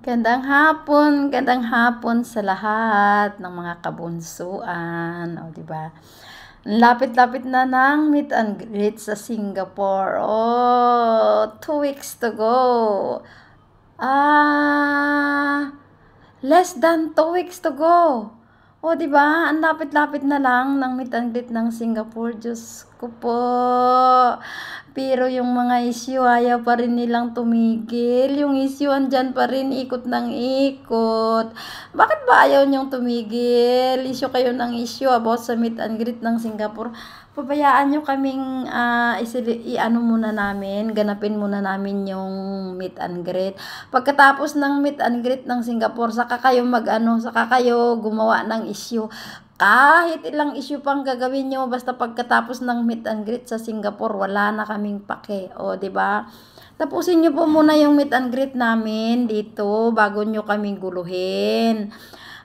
Gandang hapon, gandang hapon sa lahat ng mga kabunsuan, o di ba? lapit-lapit na ng meet and greet sa Singapore. Oh, two weeks to go. Ah, less than two weeks to go. O, di ba? Ang lapit-lapit na lang ng meet and greet ng Singapore. Just ko po. Pero yung mga isyu, ayaw pa rin nilang tumigil. Yung isyu, andyan pa rin, ikot ng ikot. Bakit ba ayaw niyong tumigil? Isyu kayo ng isyu about sa meet and greet ng Singapore. Pabayaan niyo kaming uh, i-ano muna namin, ganapin muna namin yung meet and greet. Pagkatapos ng meet and greet ng Singapore, saka kayo mag-ano, saka kayo gumawa ng issue kahit ilang issue pang gagawin nyo, basta pagkatapos ng meet and greet sa Singapore, wala na kaming pake. O, ba diba? Tapusin nyo po muna yung meet and greet namin dito bago nyo kaming guluhin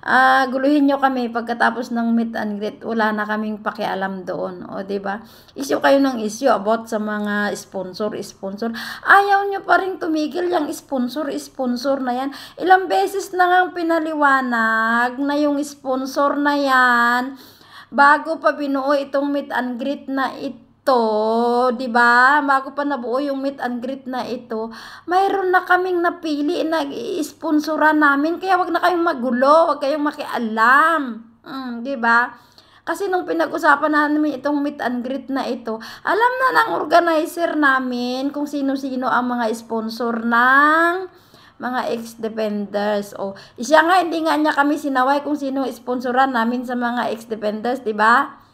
uh, guluhin nyo kami pagkatapos ng meet and greet. Wala na kaming pakialam doon. O, ba diba? Isyo kayo ng issue about sa mga sponsor, sponsor. Ayaw nyo pa rin tumigil yung sponsor, sponsor na yan. Ilang beses na nga pinaliwanag na yung sponsor na yan. Bago pa binuo itong meet and greet na ito to, 'di ba? Bago pa nabuo yung meet and greet na ito, mayroon na kaming napili na isponsoran namin. Kaya wag na kayong magulo, wag kayong makialam. Mm, 'di ba? Kasi nung pinag-usapan namin itong meet and greet na ito, alam na ng organizer namin kung sino-sino ang mga sponsor ng mga ex-dependers. O, siya nga, hindi nga niya kami sinaway kung sino sponsoran namin sa mga ex-dependers, di ba?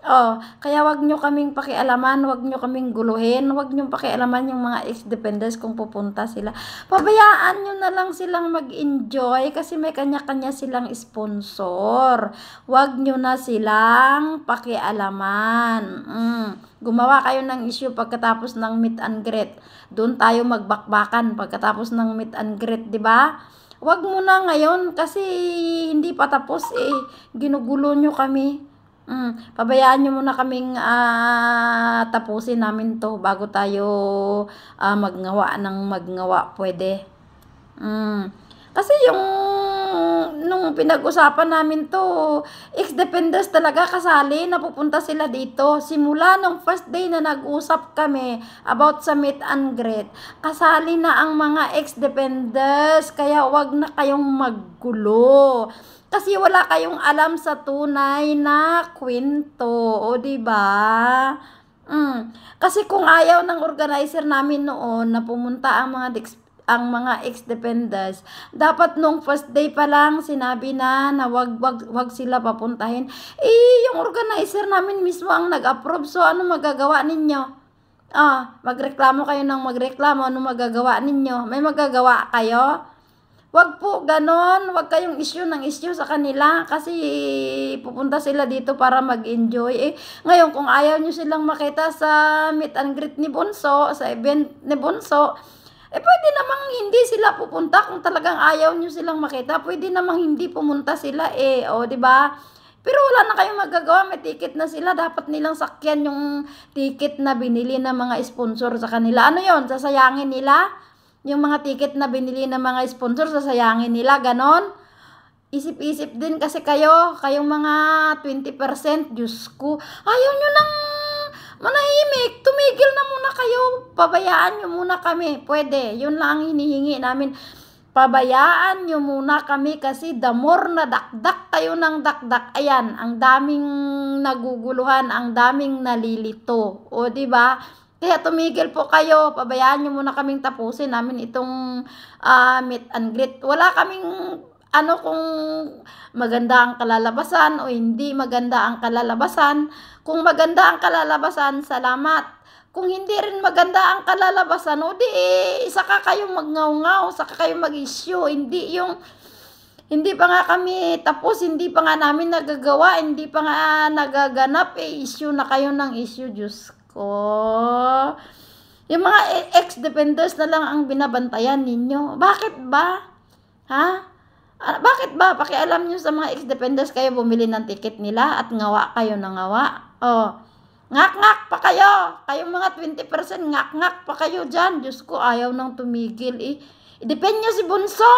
Oh, kaya wag nyo kaming pakialaman, wag nyo kaming guluhin, wag nyo pakialaman yung mga ex-dependents kung pupunta sila. Pabayaan nyo na lang silang mag-enjoy kasi may kanya-kanya silang sponsor. Wag nyo na silang pakialaman. Mm. Gumawa kayo ng issue pagkatapos ng meet and greet. Doon tayo magbakbakan pagkatapos ng meet and greet, di ba? Wag mo na ngayon kasi hindi pa tapos eh. Ginugulo nyo kami. Mm, pabayaan nyo muna kaming uh, tapusin namin to bago tayo uh, ah, magngawa ng magngawa. Pwede. Mm. Kasi yung nung pinag-usapan namin to, ex-dependers talaga kasali, napupunta sila dito. Simula nung first day na nag-usap kami about sa meet and greet, kasali na ang mga ex-dependers, kaya wag na kayong maggulo. Kasi wala kayong alam sa tunay na kwento. O, ba diba? Mm. Kasi kung ayaw ng organizer namin noon na pumunta ang mga ang mga ex-dependents. Dapat nung first day pa lang sinabi na na wag, wag, wag sila papuntahin. Eh, yung organizer namin mismo ang nag-approve. So, ano magagawa ninyo? Ah, magreklamo kayo ng magreklamo. Ano magagawa ninyo? May magagawa kayo? Wag po ganon, wag kayong issue ng issue sa kanila kasi pupunta sila dito para mag-enjoy. Eh, ngayon kung ayaw nyo silang makita sa meet and greet ni Bonso, sa event ni Bonso, eh pwede namang hindi sila pupunta kung talagang ayaw nyo silang makita. Pwede namang hindi pumunta sila eh, o oh, 'di ba? Pero wala na kayong magagawa, may ticket na sila, dapat nilang sakyan yung ticket na binili ng mga sponsor sa kanila. Ano 'yon? Sasayangin nila? yung mga ticket na binili ng mga sponsor, sasayangin nila, ganon. Isip-isip din kasi kayo, kayong mga 20%, Diyos ko, ayaw nyo nang manahimik, tumigil na muna kayo, pabayaan nyo muna kami, pwede, yun lang ang hinihingi namin. Pabayaan nyo muna kami kasi the more na dakdak kayo ng dakdak, ayan, ang daming naguguluhan, ang daming nalilito. O, di ba? Kaya tumigil po kayo, pabayaan nyo muna kaming tapusin namin itong uh, meet and greet. Wala kaming ano kung maganda ang kalalabasan o hindi maganda ang kalalabasan. Kung maganda ang kalalabasan, salamat. Kung hindi rin maganda ang kalalabasan, o di isa ka kayong magngaw-ngaw, saka kayong mag-issue. Hindi yung hindi pa nga kami tapos, hindi pa nga namin nagagawa, hindi pa nga nagaganap, eh, issue na kayo ng issue, Diyos ko. Yung mga e-, ex-dependers na lang ang binabantayan ninyo. Bakit ba? Ha? Ah, bakit ba? Pakialam nyo sa mga ex-dependers kayo bumili ng ticket nila at ngawa kayo na ngawa. Oh. Ngak-ngak pa kayo. Kayong mga 20% ngak-ngak pa kayo dyan. Diyos ko, ayaw nang tumigil eh. Depend si Bunso.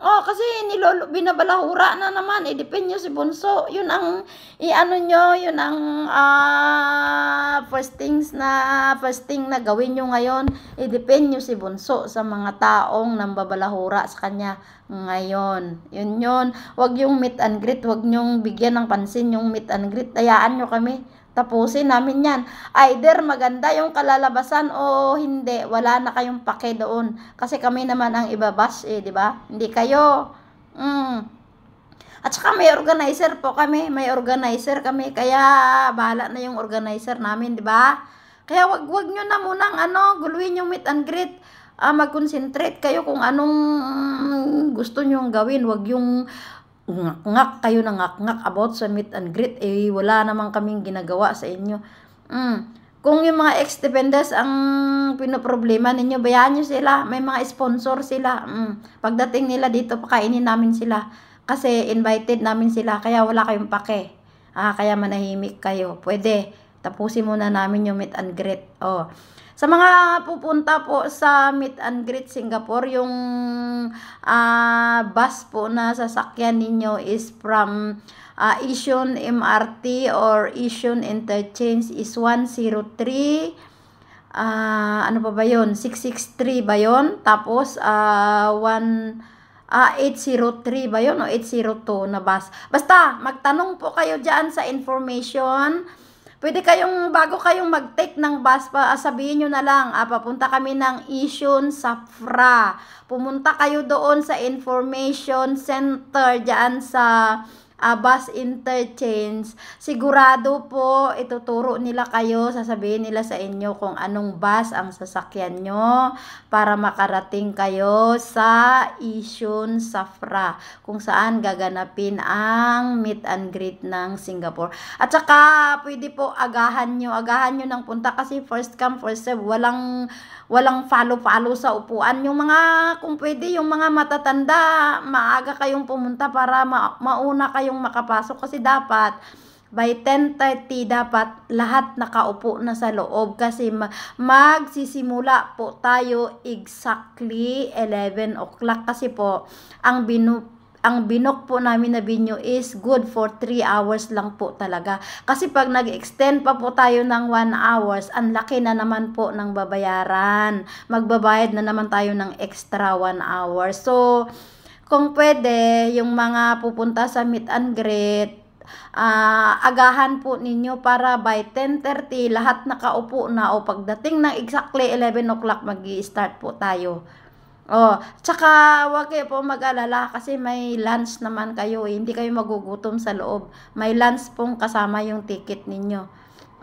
Oh, kasi nilolo, binabalahura na naman. Idipin nyo si Bunso. Yun ang, i-ano nyo, yun ang uh, first things na, first thing na gawin nyo ngayon. Idipin eh, nyo si Bunso sa mga taong nambabalahura sa kanya ngayon. Yun yun. Huwag yung meet and greet. Huwag nyong bigyan ng pansin yung meet and greet. Tayaan nyo kami tapusin namin yan. Either maganda yung kalalabasan o hindi, wala na kayong pake doon. Kasi kami naman ang ibabash eh, di ba? Hindi kayo. Mm. At saka may organizer po kami, may organizer kami, kaya bahala na yung organizer namin, di ba? Kaya wag wag niyo na munang ano, guluin yung meet and greet. Uh, mag-concentrate kayo kung anong gusto niyo gawin, wag yung ngak-ngak kayo na ngak-ngak about sa meet and greet, eh wala naman kaming ginagawa sa inyo. Mm. Kung yung mga ex-dependents ang pinoproblema ninyo, bayaan nyo sila. May mga sponsor sila. Mm. Pagdating nila dito, pakainin namin sila. Kasi invited namin sila, kaya wala kayong pake. Ah, kaya manahimik kayo. Pwede, tapusin muna namin yung meet and greet. Oh. Sa mga pupunta po sa Meet and Greet Singapore, yung uh, bus po na sasakyan ninyo is from uh, ah, Isun MRT or Isun Interchange is 103 uh, ah, ano pa ba yun? 663 ba yun? Tapos uh, 1 uh, 803 ba yun? O 802 na bus. Basta, magtanong po kayo dyan sa information. Pwede kayong, bago kayong mag-take ng bus, pa, ah, sabihin nyo na lang, ah, papunta kami ng Isun sa Fra. Pumunta kayo doon sa information center dyan sa uh, bus interchange, sigurado po ituturo nila kayo, sasabihin nila sa inyo kung anong bus ang sasakyan nyo para makarating kayo sa Isun Safra, kung saan gaganapin ang meet and greet ng Singapore. At saka, pwede po agahan nyo, agahan nyo ng punta kasi first come, first serve, walang, walang follow-follow sa upuan. Yung mga, kung pwede, yung mga matatanda, maaga kayong pumunta para ma mauna kayo tayong makapasok kasi dapat by 10.30 dapat lahat nakaupo na sa loob kasi magsisimula po tayo exactly 11 o'clock kasi po ang binu ang binok po namin na binyo is good for 3 hours lang po talaga. Kasi pag nag-extend pa po tayo ng 1 hours, ang laki na naman po ng babayaran. Magbabayad na naman tayo ng extra 1 hour. So, kung pwede, yung mga pupunta sa meet and greet, uh, agahan po ninyo para by 10.30 lahat nakaupo na o pagdating ng exactly 11 o'clock mag start po tayo. Oh, tsaka wag kayo po mag-alala kasi may lunch naman kayo eh. Hindi kayo magugutom sa loob. May lunch pong kasama yung ticket ninyo.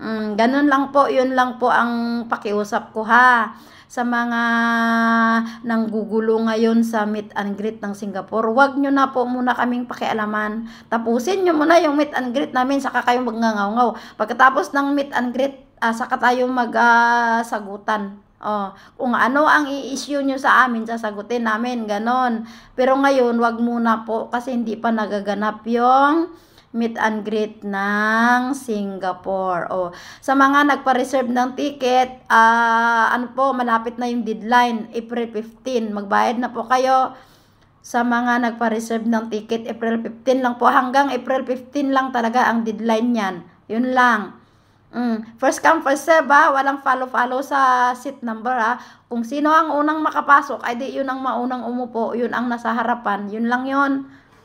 Mm, ganun lang po, yun lang po ang pakiusap ko ha sa mga nanggugulo ngayon sa meet and greet ng Singapore. wag nyo na po muna kaming pakialaman. Tapusin nyo muna yung meet and greet namin saka kayo magngangaw Pagkatapos ng meet and greet, uh, saka tayo magsagutan. Uh, Oh, kung ano ang i-issue nyo sa amin, sasagutin namin, ganon. Pero ngayon, wag muna po kasi hindi pa nagaganap yung meet and greet ng Singapore. O, sa mga nagpa-reserve ng ticket, uh, ano po, malapit na yung deadline, April 15. Magbayad na po kayo sa mga nagpa-reserve ng ticket, April 15 lang po. Hanggang April 15 lang talaga ang deadline niyan. Yun lang. Mm. First come, first serve ha. Ah. Walang follow-follow sa seat number ha. Ah. Kung sino ang unang makapasok, ay di yun ang maunang umupo. Yun ang nasa harapan. Yun lang yun.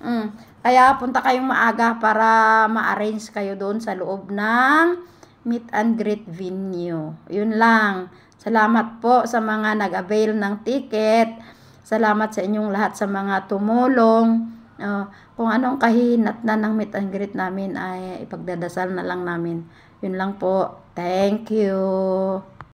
Mm. Kaya punta kayong maaga para ma-arrange kayo doon sa loob ng meet and greet venue. Yun lang. Salamat po sa mga nag-avail ng ticket. Salamat sa inyong lahat sa mga tumulong. Uh, kung anong kahinat na ng meet and greet namin ay ipagdadasal na lang namin. Yun lang po. Thank you.